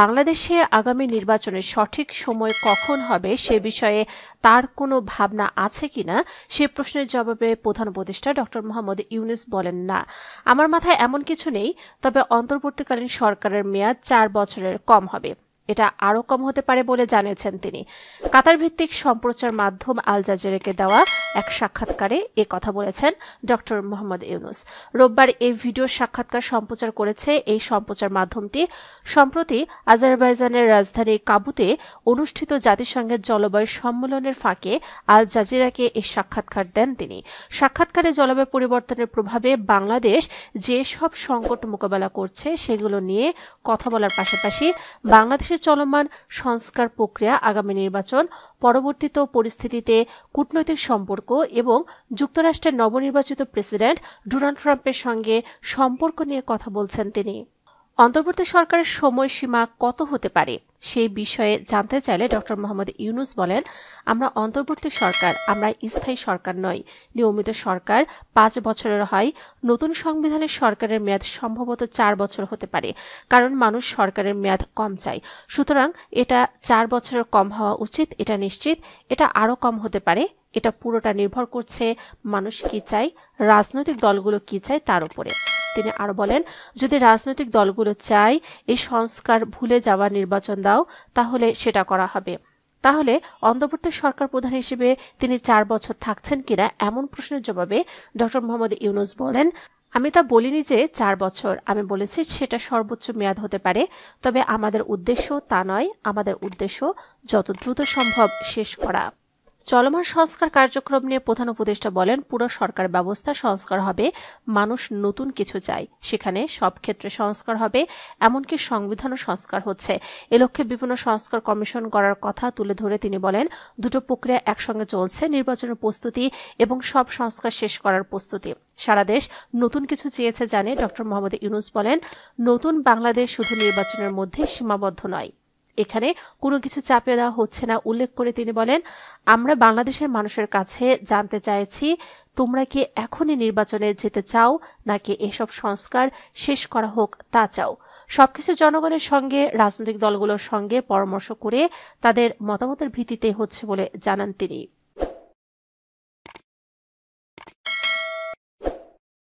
বাংলাদেশে আগামী নির্বাচনের সঠিক সময় কখন হবে সে বিষয়ে তার কোনো ভাবনা আছে কিনা সে প্রশ্নের জবাবে প্রধান উপদেষ্টা ডক্টর মোহাম্মদ ইউনুস বলেন না আমার মাথায় এমন কিছু নেই তবে অন্তর্বর্তীকালীন সরকারের মেয়াদ চার বছরের কম হবে এটা আরও কম হতে পারে বলে জানিয়েছেন তিনি কাতার ভিত্তিক সম্প্রচার মাধ্যম আল জাজেরেকে দেওয়া এক সাক্ষাৎকারে এ কথা বলেছেন ডক্টর মোহাম্মদ ইউনুস রোববার এই ভিডিও সাক্ষাৎকার সম্প্রচার করেছে এই সম্প্রচার মাধ্যমটি সম্প্রতি আজারবাইজানের রাজধানী কাবুতে অনুষ্ঠিত জাতিসংঘের জলবায়ু সম্মেলনের ফাঁকে আল জাজিরাকে এই সাক্ষাৎকার দেন তিনি সাক্ষাৎকারে জলবায়ু পরিবর্তনের প্রভাবে বাংলাদেশ যে সব সংকট মোকাবেলা করছে সেগুলো নিয়ে কথা বলার পাশাপাশি বাংলাদেশ বাংলাদেশে চলমান সংস্কার প্রক্রিয়া আগামী নির্বাচন পরবর্তীত পরিস্থিতিতে কূটনৈতিক সম্পর্ক এবং যুক্তরাষ্ট্রের নবনির্বাচিত প্রেসিডেন্ট ডোনাল্ড ট্রাম্পের সঙ্গে সম্পর্ক নিয়ে কথা বলছেন তিনি অন্তর্বর্তী সরকারের সময়সীমা কত হতে পারে সেই বিষয়ে জানতে চাইলে ডক্টর মোহাম্মদ ইউনুস বলেন আমরা অন্তর্বর্তী সরকার আমরা স্থায়ী সরকার নই নিয়মিত সরকার পাঁচ বছরের হয় নতুন সংবিধানের সরকারের মেয়াদ সম্ভবত চার বছর হতে পারে কারণ মানুষ সরকারের মেয়াদ কম চায় সুতরাং এটা চার বছরের কম হওয়া উচিত এটা নিশ্চিত এটা আরও কম হতে পারে এটা পুরোটা নির্ভর করছে মানুষ কি চায় রাজনৈতিক দলগুলো কি চায় তার উপরে তিনি আরও বলেন যদি রাজনৈতিক দলগুলো চায় এই সংস্কার ভুলে যাওয়া নির্বাচন দাও তাহলে সেটা করা হবে তাহলে অন্ধপ্রদেশ সরকার প্রধান হিসেবে তিনি চার বছর থাকছেন কিনা এমন প্রশ্নের জবাবে ডক্টর মোহাম্মদ ইউনুস বলেন আমি তা বলিনি যে চার বছর আমি বলেছি সেটা সর্বোচ্চ মেয়াদ হতে পারে তবে আমাদের উদ্দেশ্য তা নয় আমাদের উদ্দেশ্য যত দ্রুত সম্ভব শেষ করা চলমান সংস্কার কার্যক্রম নিয়ে প্রধান উপদেষ্টা বলেন পুরো সরকার ব্যবস্থা সংস্কার হবে মানুষ নতুন কিছু চায় সেখানে সব ক্ষেত্রে সংস্কার হবে এমনকি সংবিধানও সংস্কার হচ্ছে এ লক্ষ্যে বিভিন্ন সংস্কার কমিশন করার কথা তুলে ধরে তিনি বলেন দুটো প্রক্রিয়া একসঙ্গে চলছে নির্বাচনের প্রস্তুতি এবং সব সংস্কার শেষ করার প্রস্তুতি সারা দেশ নতুন কিছু চেয়েছে জানে ড মোহাম্মদ ইউনুস বলেন নতুন বাংলাদেশ শুধু নির্বাচনের মধ্যে সীমাবদ্ধ নয় এখানে কোনো কিছু চাপিয়ে দেওয়া হচ্ছে না উল্লেখ করে তিনি বলেন আমরা বাংলাদেশের মানুষের কাছে জানতে চাইছি তোমরা কি এখনই নির্বাচনে যেতে চাও নাকি এসব সংস্কার শেষ করা হোক তা চাও সবকিছু জনগণের সঙ্গে রাজনৈতিক দলগুলোর সঙ্গে পরামর্শ করে তাদের মতামতের ভিত্তিতে হচ্ছে বলে জানান তিনি